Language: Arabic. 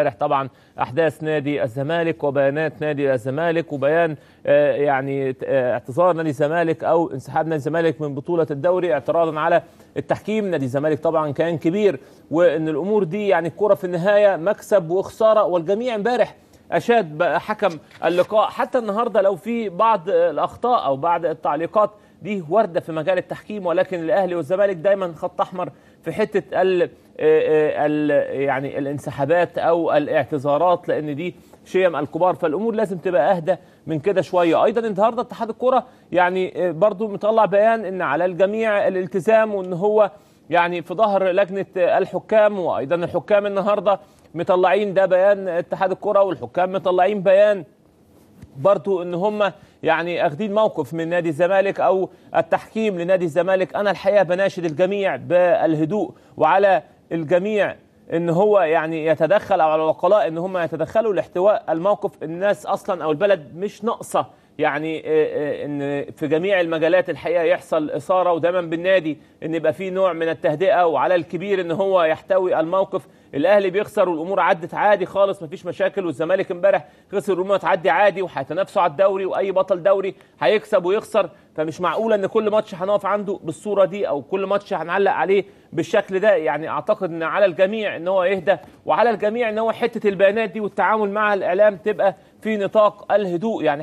امبارح طبعا احداث نادي الزمالك وبيانات نادي الزمالك وبيان آه، يعني آه، اعتذار نادي الزمالك او انسحاب نادي الزمالك من بطوله الدوري اعتراضا على التحكيم نادي الزمالك طبعا كان كبير وان الامور دي يعني الكره في النهايه مكسب وخساره والجميع امبارح اشاد حكم اللقاء حتى النهارده لو في بعض الاخطاء او بعض التعليقات دي ورده في مجال التحكيم ولكن الاهلي والزمالك دايما خط احمر في حته ال آه، آه، ال يعني الانسحابات او الاعتذارات لان دي شيم الكبار فالامور لازم تبقى اهدى من كده شويه ايضا النهارده اتحاد الكوره يعني آه، برضو مطلع بيان ان على الجميع الالتزام وان هو يعني في ظهر لجنه الحكام وايضا الحكام النهارده مطلعين ده بيان اتحاد الكوره والحكام مطلعين بيان برضو ان هم يعني أخذين موقف من نادي الزمالك أو التحكيم لنادي الزمالك أنا الحقيقة بناشد الجميع بالهدوء وعلى الجميع ان هو يعني يتدخل او على الوكلاء ان هم يتدخلوا لاحتواء الموقف الناس اصلا او البلد مش ناقصه يعني آه، آه، ان في جميع المجالات الحقيقه يحصل اثاره ودايما بالنادي ان يبقى في نوع من التهدئه وعلى الكبير ان هو يحتوي الموقف الاهلي بيخسر والامور عدت عادي خالص مفيش مشاكل والزمالك امبارح خسر والامور تعدي عادي وهيتنافسوا على الدوري واي بطل دوري هيكسب ويخسر فمش معقوله ان كل ماتش هنقف عنده بالصوره دي او كل ماتش هنعلق عليه بالشكل ده يعني اعتقد ان على الجميع ان هو يهدى وعلى الجميع ان هو حته البيانات دي والتعامل مع الاعلام تبقى في نطاق الهدوء يعني